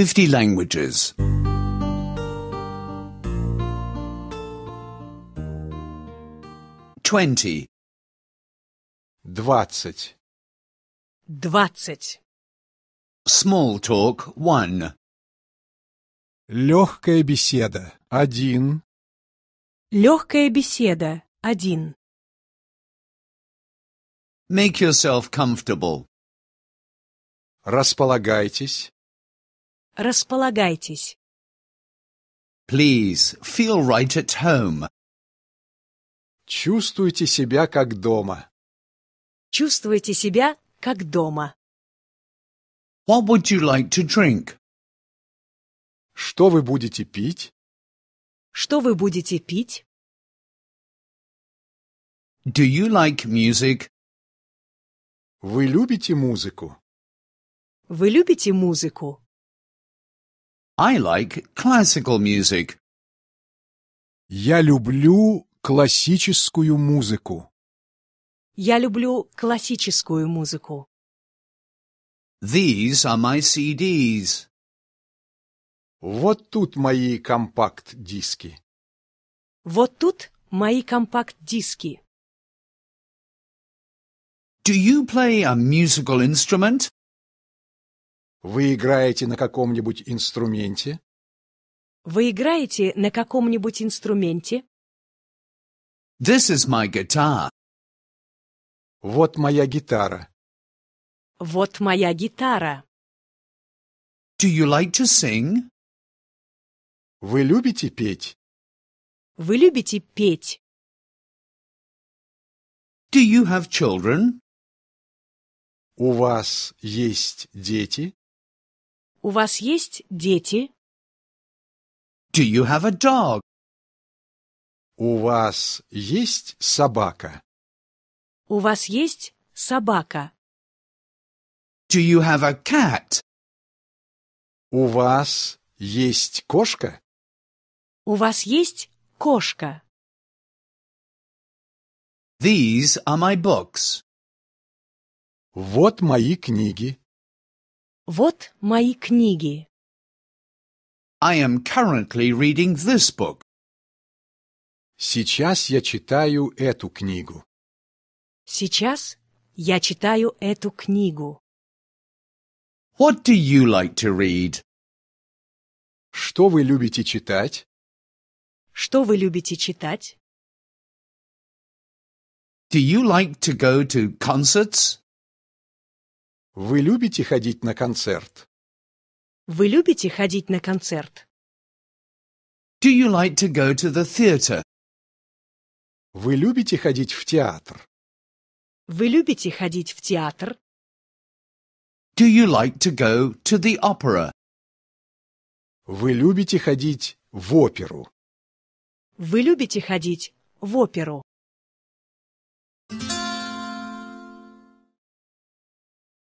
50 languages. 20. Двадцать. Двадцать. Small talk 1. Лёгкая беседа. Один. Лёгкая беседа. Один. Make yourself comfortable. Располагайтесь. Располагайтесь. Please feel right at home. Чувствуйте себя как дома. Чувствуйте себя как дома. What would you like to drink? Что вы будете пить? Что вы будете пить? Do you like music? Вы любите музыку? Вы любите музыку? I like classical music. Я люблю классическую музыку. Я люблю классическую музыку. These are my CDs. Вот тут мои компакт-диски. Вот тут мои компакт-диски. Do you play a musical instrument? Вы играете на каком-нибудь инструменте? Вы играете на каком-нибудь инструменте? This is my guitar. Вот моя гитара. Вот моя гитара. Do you like to sing? Вы любите петь? Вы любите петь? Do you have children? У вас есть дети? У вас есть дети? Do you have a dog? У вас есть собака? У вас есть собака? Do you have a cat? У вас есть кошка? У вас есть кошка? These are my books. Вот мои книги. Вот мои книги. I am currently reading this book. Сейчас я читаю эту книгу. Сейчас я читаю эту книгу. What do you like to read? Что вы любите читать? Что вы любите читать? Do you like to go to concerts? Вы любите ходить на концерт? Вы любите ходить на концерт? Do you like to go to the theater? Вы любите ходить в театр? Вы любите ходить в театр? Do you like to go to the opera? Вы любите ходить в оперу? Вы любите ходить в оперу?